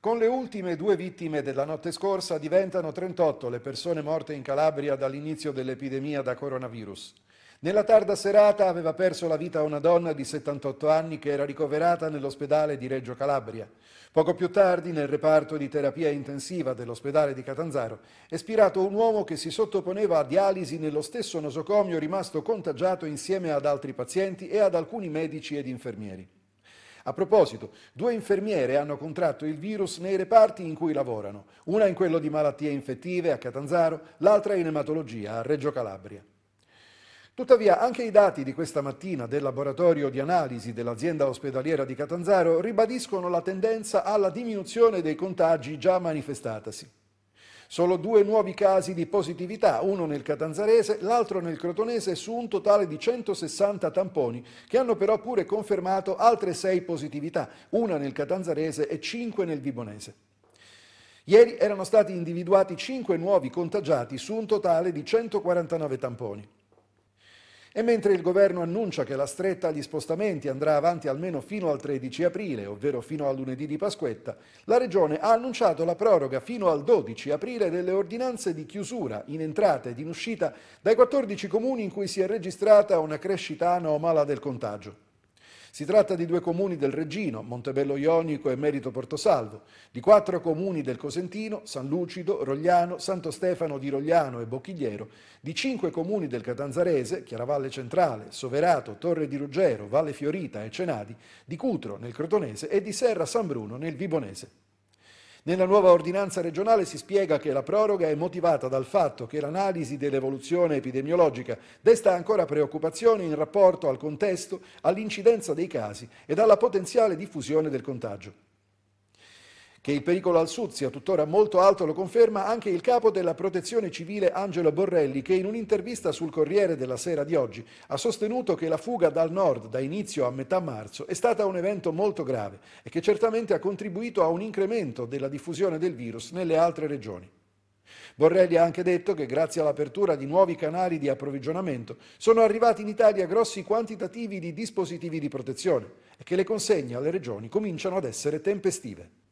Con le ultime due vittime della notte scorsa diventano 38 le persone morte in Calabria dall'inizio dell'epidemia da coronavirus. Nella tarda serata aveva perso la vita una donna di 78 anni che era ricoverata nell'ospedale di Reggio Calabria. Poco più tardi, nel reparto di terapia intensiva dell'ospedale di Catanzaro, è spirato un uomo che si sottoponeva a dialisi nello stesso nosocomio rimasto contagiato insieme ad altri pazienti e ad alcuni medici ed infermieri. A proposito, due infermiere hanno contratto il virus nei reparti in cui lavorano, una in quello di malattie infettive a Catanzaro, l'altra in ematologia a Reggio Calabria. Tuttavia anche i dati di questa mattina del laboratorio di analisi dell'azienda ospedaliera di Catanzaro ribadiscono la tendenza alla diminuzione dei contagi già manifestatasi. Solo due nuovi casi di positività, uno nel Catanzarese, l'altro nel Crotonese, su un totale di 160 tamponi, che hanno però pure confermato altre sei positività, una nel Catanzarese e cinque nel Vibonese. Ieri erano stati individuati 5 nuovi contagiati su un totale di 149 tamponi. E mentre il governo annuncia che la stretta agli spostamenti andrà avanti almeno fino al 13 aprile, ovvero fino a lunedì di Pasquetta, la Regione ha annunciato la proroga fino al 12 aprile delle ordinanze di chiusura in entrata ed in uscita dai 14 comuni in cui si è registrata una crescita anomala del contagio. Si tratta di due comuni del Reggino, Montebello Ionico e Merito Portosalvo, di quattro comuni del Cosentino, San Lucido, Rogliano, Santo Stefano di Rogliano e Bocchigliero, di cinque comuni del Catanzarese, Chiaravalle Centrale, Soverato, Torre di Ruggero, Valle Fiorita e Cenadi, di Cutro nel Crotonese e di Serra San Bruno nel Vibonese. Nella nuova ordinanza regionale si spiega che la proroga è motivata dal fatto che l'analisi dell'evoluzione epidemiologica desta ancora preoccupazioni in rapporto al contesto, all'incidenza dei casi ed alla potenziale diffusione del contagio. Che il pericolo al sud sia tuttora molto alto lo conferma anche il capo della protezione civile Angelo Borrelli che in un'intervista sul Corriere della Sera di oggi ha sostenuto che la fuga dal nord da inizio a metà marzo è stata un evento molto grave e che certamente ha contribuito a un incremento della diffusione del virus nelle altre regioni. Borrelli ha anche detto che grazie all'apertura di nuovi canali di approvvigionamento sono arrivati in Italia grossi quantitativi di dispositivi di protezione e che le consegne alle regioni cominciano ad essere tempestive.